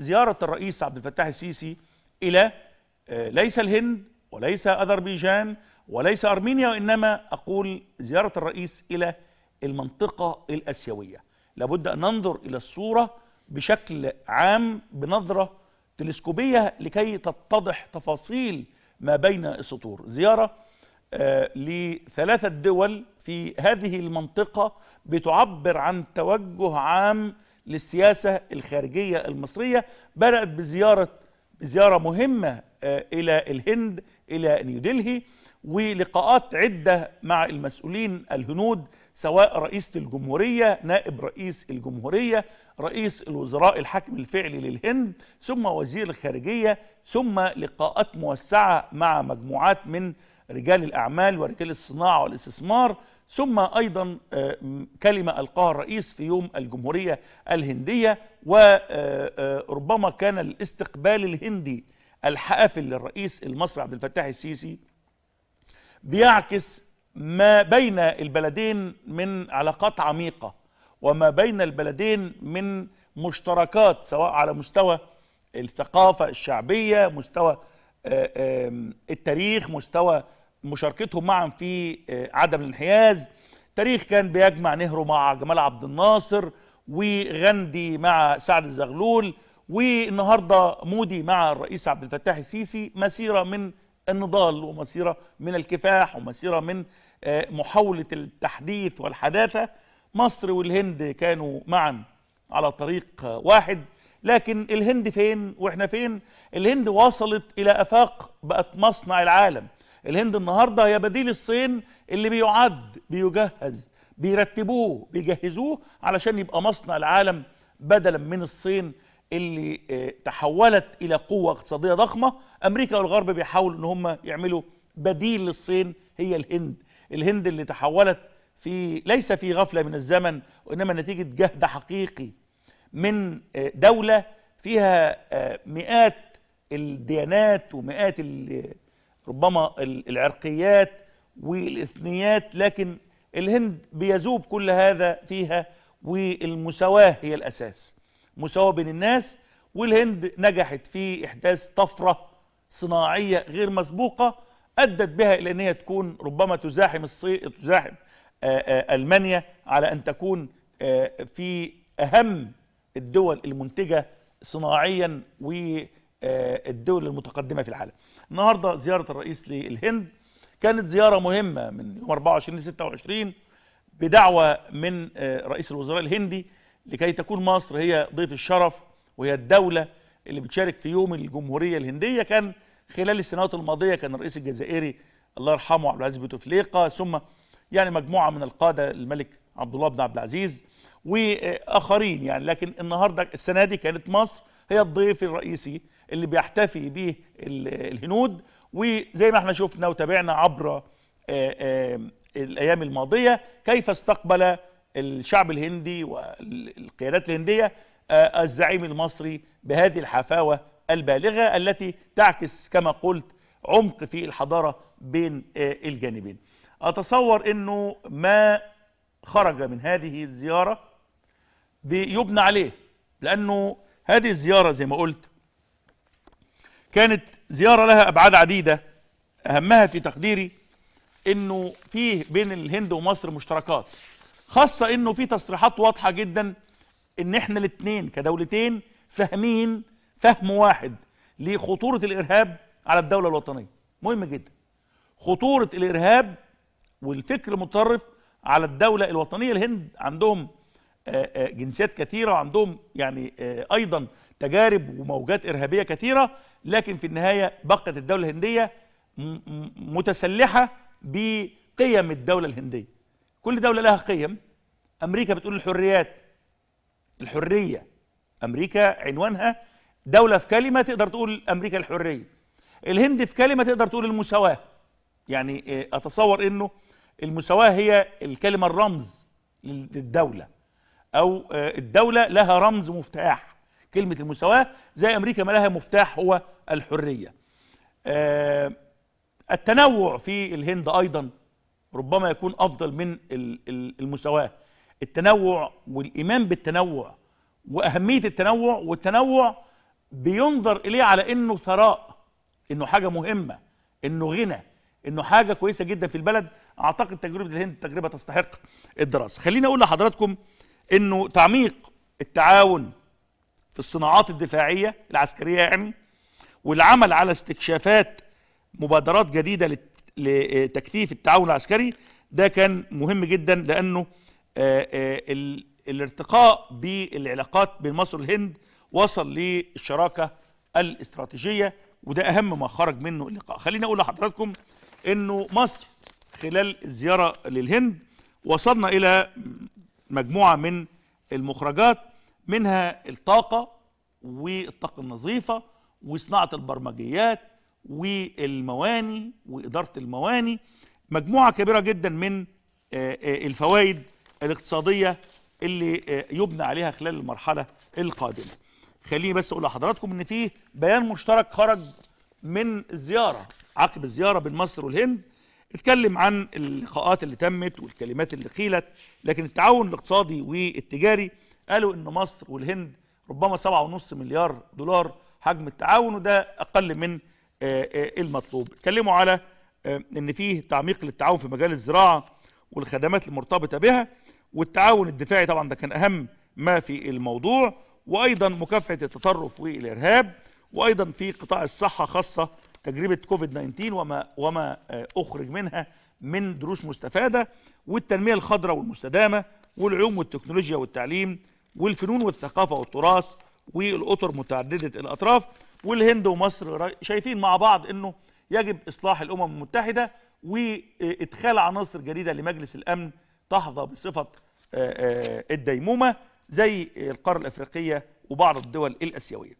زيارة الرئيس عبد الفتاح السيسي إلى آه، ليس الهند وليس أذربيجان وليس أرمينيا وإنما أقول زيارة الرئيس إلى المنطقة الأسيوية لابد أن ننظر إلى الصورة بشكل عام بنظرة تلسكوبية لكي تتضح تفاصيل ما بين السطور زيارة آه، لثلاثة دول في هذه المنطقة بتعبر عن توجه عام للسياسة الخارجية المصرية بدأت بزيارة بزيارة مهمة آه، إلى الهند إلى نيودلهي ولقاءات عدة مع المسؤولين الهنود سواء رئيس الجمهورية نائب رئيس الجمهورية رئيس الوزراء الحاكم الفعلي للهند ثم وزير الخارجية ثم لقاءات موسعة مع مجموعات من رجال الأعمال ورجال الصناعة والاستثمار ثم أيضا آه، كلمة ألقاها الرئيس في يوم الجمهورية الهندية وربما آه، آه، كان الاستقبال الهندي الحافل للرئيس المصري عبد الفتاح السيسي بيعكس ما بين البلدين من علاقات عميقة وما بين البلدين من مشتركات سواء على مستوى الثقافة الشعبية مستوى التاريخ مستوى مشاركتهم معا في آه، عدم الانحياز تاريخ كان بيجمع نهرو مع جمال عبد الناصر وغندي مع سعد الزغلول والنهارده مودي مع الرئيس عبد الفتاح السيسي مسيره من النضال ومسيره من الكفاح ومسيره من آه، محاوله التحديث والحداثه مصر والهند كانوا معا على طريق واحد لكن الهند فين واحنا فين الهند وصلت الى افاق بقت مصنع العالم الهند النهارده هي بديل الصين اللي بيعد بيجهز بيرتبوه بيجهزوه علشان يبقى مصنع العالم بدلا من الصين اللي آه، تحولت الى قوه اقتصاديه ضخمه امريكا والغرب بيحاولوا ان هم يعملوا بديل للصين هي الهند الهند اللي تحولت في ليس في غفله من الزمن وانما نتيجه جهد حقيقي من آه، دوله فيها آه، مئات الديانات ومئات ربما العرقيات والاثنيات لكن الهند بيذوب كل هذا فيها والمساواة هي الأساس مساواة بين الناس والهند نجحت في إحداث طفرة صناعية غير مسبوقة أدت بها إلى أن هي تكون ربما تزاحم الصي... تزاحم ألمانيا على أن تكون في أهم الدول المنتجة صناعيا و آه، الدول المتقدمه في العالم. النهارده زياره الرئيس للهند كانت زياره مهمه من يوم 24 ل 26 بدعوه من آه، رئيس الوزراء الهندي لكي تكون مصر هي ضيف الشرف وهي الدوله اللي بتشارك في يوم الجمهوريه الهنديه كان خلال السنوات الماضيه كان الرئيس الجزائري الله يرحمه عبد العزيز بوتفليقه ثم يعني مجموعه من القاده الملك عبد الله بن عبد العزيز واخرين يعني لكن النهارده السنه دي كانت مصر هي الضيف الرئيسي اللي بيحتفي به الهنود وزي ما احنا شفنا وتابعنا عبر آه، آه، الايام الماضيه كيف استقبل الشعب الهندي والقيادات الهنديه آه، الزعيم المصري بهذه الحفاوه البالغه التي تعكس كما قلت عمق في الحضاره بين الجانبين. اتصور انه ما خرج من هذه الزياره بيبنى عليه لانه هذه الزياره زي ما قلت كانت زيارة لها أبعاد عديدة أهمها في تقديري أنه فيه بين الهند ومصر مشتركات خاصة أنه في تصريحات واضحة جدا أن إحنا الاتنين كدولتين فاهمين فهم واحد لخطورة الإرهاب على الدولة الوطنية مهم جدا خطورة الإرهاب والفكر المتطرف على الدولة الوطنية الهند عندهم آه، آه، جنسيات كثيرة وعندهم يعني آه، أيضا تجارب وموجات إرهابية كثيرة لكن في النهاية بقت الدولة الهندية متسلحة بقيم الدولة الهندية كل دولة لها قيم أمريكا بتقول الحريات الحرية أمريكا عنوانها دولة في كلمة تقدر تقول أمريكا الحرية الهند في كلمة تقدر تقول المساواة يعني آه، أتصور أنه المساواة هي الكلمة الرمز للدولة أو آه، الدولة لها رمز مفتاح كلمه المساواه زي امريكا ما لها مفتاح هو الحريه آه، التنوع في الهند ايضا ربما يكون افضل من المساواه التنوع والايمان بالتنوع واهميه التنوع والتنوع بينظر اليه على انه ثراء انه حاجه مهمه انه غنى انه حاجه كويسه جدا في البلد اعتقد تجربه الهند تجربه تستحق الدراسه خليني اقول لحضراتكم انه تعميق التعاون في الصناعات الدفاعية العسكرية يعني والعمل على استكشافات مبادرات جديدة لتكثيف التعاون العسكري ده كان مهم جدا لأنه آه، آه، الارتقاء بالعلاقات بين مصر والهند وصل للشراكة الاستراتيجية وده أهم ما خرج منه اللقاء خليني أقول لحضراتكم أنه مصر خلال الزيارة للهند وصلنا إلى مجموعة من المخرجات منها الطاقة والطاقة النظيفة وصناعة البرمجيات والمواني وإدارة المواني مجموعة كبيرة جدا من آه، آه، الفوائد الاقتصادية اللي آه، يبنى عليها خلال المرحلة القادمة خليني بس أقول لحضراتكم إن في بيان مشترك خرج من الزيارة عقب الزيارة بين مصر والهند اتكلم عن اللقاءات اللي تمت والكلمات اللي قيلت لكن التعاون الاقتصادي والتجاري قالوا ان مصر والهند ربما 7.5 مليار دولار حجم التعاون وده اقل من آه، آه، المطلوب اتكلموا على آه، ان فيه تعميق للتعاون في مجال الزراعه والخدمات المرتبطه بها والتعاون الدفاعي طبعا ده كان اهم ما في الموضوع وايضا مكافحه التطرف والارهاب وايضا في قطاع الصحه خاصه تجربه كوفيد 19 وما وما اخرج منها من دروس مستفاده والتنميه الخضراء والمستدامه والعلوم والتكنولوجيا والتعليم والفنون والثقافة والتراث والأطر متعددة الأطراف والهند ومصر شايفين مع بعض أنه يجب إصلاح الأمم المتحدة وإدخال عناصر جديدة لمجلس الأمن تحظى بصفة آه، آه، الديمومة زي القارة الأفريقية وبعض الدول الأسيوية